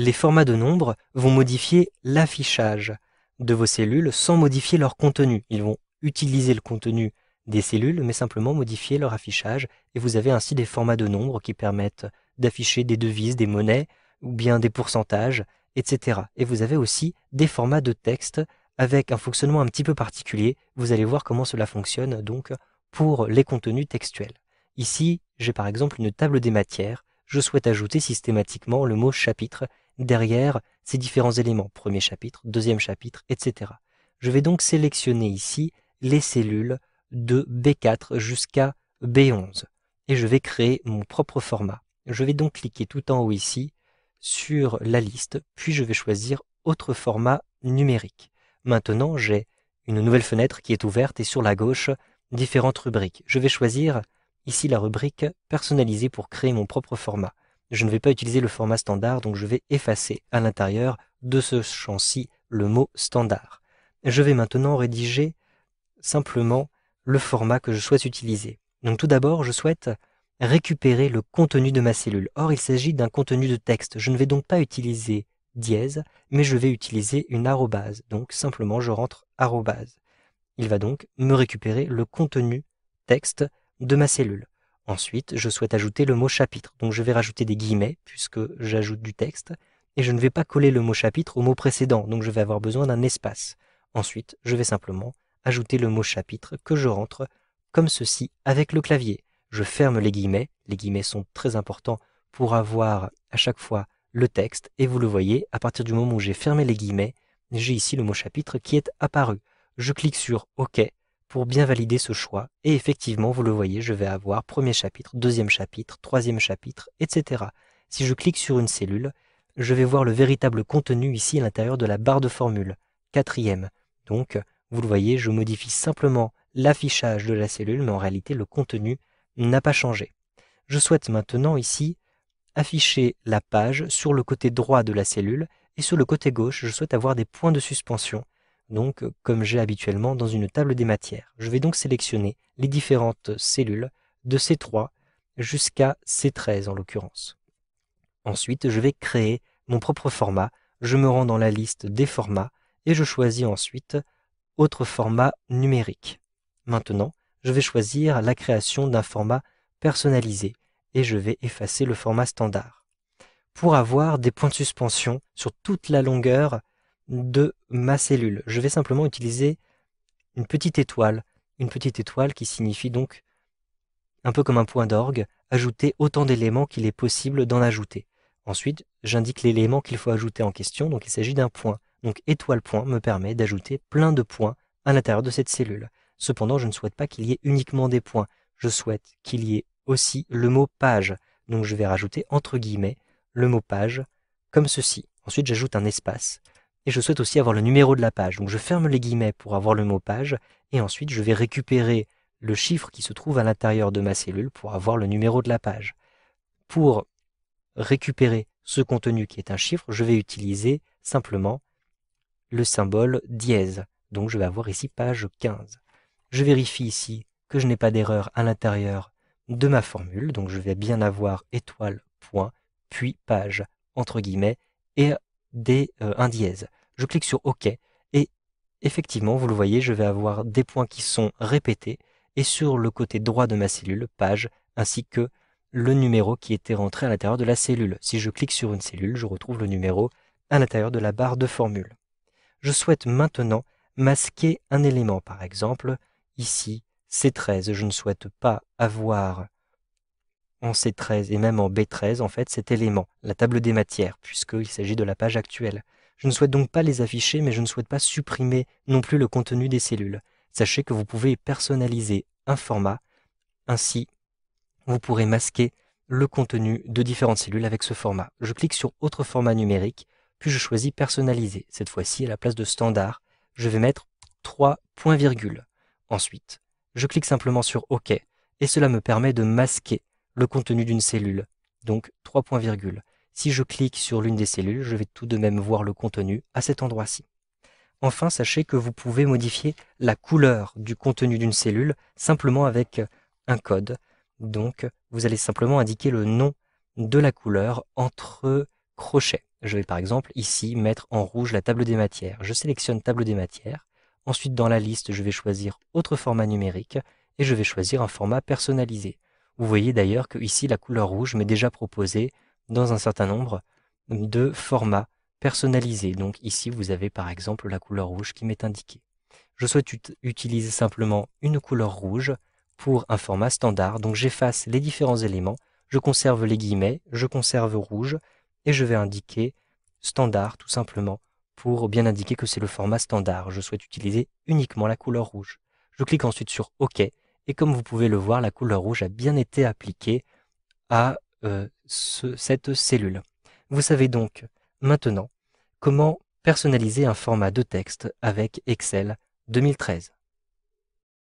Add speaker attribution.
Speaker 1: Les formats de nombres vont modifier l'affichage de vos cellules sans modifier leur contenu. Ils vont utiliser le contenu des cellules, mais simplement modifier leur affichage, et vous avez ainsi des formats de nombres qui permettent d'afficher des devises, des monnaies, ou bien des pourcentages, etc. Et vous avez aussi des formats de texte avec un fonctionnement un petit peu particulier. Vous allez voir comment cela fonctionne donc pour les contenus textuels. Ici, j'ai par exemple une table des matières. Je souhaite ajouter systématiquement le mot chapitre derrière ces différents éléments, premier chapitre, deuxième chapitre, etc. Je vais donc sélectionner ici les cellules de B4 jusqu'à B11 et je vais créer mon propre format. Je vais donc cliquer tout en haut ici sur la liste, puis je vais choisir autre format numérique. Maintenant, j'ai une nouvelle fenêtre qui est ouverte et sur la gauche, différentes rubriques. Je vais choisir ici la rubrique personnalisée pour créer mon propre format je ne vais pas utiliser le format standard, donc je vais effacer à l'intérieur de ce champ-ci le mot standard. Je vais maintenant rédiger simplement le format que je souhaite utiliser. Donc tout d'abord, je souhaite récupérer le contenu de ma cellule. Or, il s'agit d'un contenu de texte. Je ne vais donc pas utiliser dièse, mais je vais utiliser une arrobase. Donc simplement, je rentre arrobase. Il va donc me récupérer le contenu texte de ma cellule. Ensuite, je souhaite ajouter le mot chapitre. Donc je vais rajouter des guillemets puisque j'ajoute du texte et je ne vais pas coller le mot chapitre au mot précédent. Donc je vais avoir besoin d'un espace. Ensuite, je vais simplement ajouter le mot chapitre que je rentre comme ceci avec le clavier. Je ferme les guillemets. Les guillemets sont très importants pour avoir à chaque fois le texte et vous le voyez, à partir du moment où j'ai fermé les guillemets, j'ai ici le mot chapitre qui est apparu. Je clique sur OK pour bien valider ce choix. Et effectivement, vous le voyez, je vais avoir premier chapitre, deuxième chapitre, troisième chapitre, etc. Si je clique sur une cellule, je vais voir le véritable contenu ici à l'intérieur de la barre de formule, quatrième. Donc, vous le voyez, je modifie simplement l'affichage de la cellule, mais en réalité, le contenu n'a pas changé. Je souhaite maintenant ici afficher la page sur le côté droit de la cellule et sur le côté gauche, je souhaite avoir des points de suspension donc comme j'ai habituellement dans une table des matières. Je vais donc sélectionner les différentes cellules de C3 jusqu'à C13 en l'occurrence. Ensuite, je vais créer mon propre format, je me rends dans la liste des formats et je choisis ensuite autre format numérique. Maintenant, je vais choisir la création d'un format personnalisé et je vais effacer le format standard. Pour avoir des points de suspension sur toute la longueur de ma cellule. Je vais simplement utiliser une petite étoile, une petite étoile qui signifie donc, un peu comme un point d'orgue, ajouter autant d'éléments qu'il est possible d'en ajouter. Ensuite, j'indique l'élément qu'il faut ajouter en question, donc il s'agit d'un point. Donc étoile point me permet d'ajouter plein de points à l'intérieur de cette cellule. Cependant, je ne souhaite pas qu'il y ait uniquement des points, je souhaite qu'il y ait aussi le mot page. Donc je vais rajouter entre guillemets le mot page comme ceci. Ensuite, j'ajoute un espace et je souhaite aussi avoir le numéro de la page. Donc je ferme les guillemets pour avoir le mot page et ensuite je vais récupérer le chiffre qui se trouve à l'intérieur de ma cellule pour avoir le numéro de la page. Pour récupérer ce contenu qui est un chiffre, je vais utiliser simplement le symbole dièse. Donc je vais avoir ici page 15. Je vérifie ici que je n'ai pas d'erreur à l'intérieur de ma formule, donc je vais bien avoir étoile, point, puis page, entre guillemets, et euh, un dièse. Je clique sur OK et effectivement, vous le voyez, je vais avoir des points qui sont répétés et sur le côté droit de ma cellule, page, ainsi que le numéro qui était rentré à l'intérieur de la cellule. Si je clique sur une cellule, je retrouve le numéro à l'intérieur de la barre de formule. Je souhaite maintenant masquer un élément, par exemple, ici, C13. Je ne souhaite pas avoir en C13 et même en B13, en fait, cet élément, la table des matières, puisqu'il s'agit de la page actuelle. Je ne souhaite donc pas les afficher, mais je ne souhaite pas supprimer non plus le contenu des cellules. Sachez que vous pouvez personnaliser un format, ainsi vous pourrez masquer le contenu de différentes cellules avec ce format. Je clique sur Autre format numérique, puis je choisis Personnaliser. Cette fois-ci, à la place de Standard, je vais mettre 3 points virgule. Ensuite, je clique simplement sur OK, et cela me permet de masquer le contenu d'une cellule, donc 3 points virgule. Si je clique sur l'une des cellules, je vais tout de même voir le contenu à cet endroit-ci. Enfin, sachez que vous pouvez modifier la couleur du contenu d'une cellule simplement avec un code. Donc, vous allez simplement indiquer le nom de la couleur entre crochets. Je vais par exemple ici mettre en rouge la table des matières. Je sélectionne table des matières. Ensuite, dans la liste, je vais choisir autre format numérique et je vais choisir un format personnalisé. Vous voyez d'ailleurs que ici, la couleur rouge m'est déjà proposée dans un certain nombre de formats personnalisés. Donc ici, vous avez par exemple la couleur rouge qui m'est indiquée. Je souhaite utiliser simplement une couleur rouge pour un format standard. Donc j'efface les différents éléments, je conserve les guillemets, je conserve rouge et je vais indiquer standard tout simplement pour bien indiquer que c'est le format standard. Je souhaite utiliser uniquement la couleur rouge. Je clique ensuite sur OK et comme vous pouvez le voir, la couleur rouge a bien été appliquée à euh, cette cellule. Vous savez donc maintenant comment personnaliser un format de texte avec Excel 2013.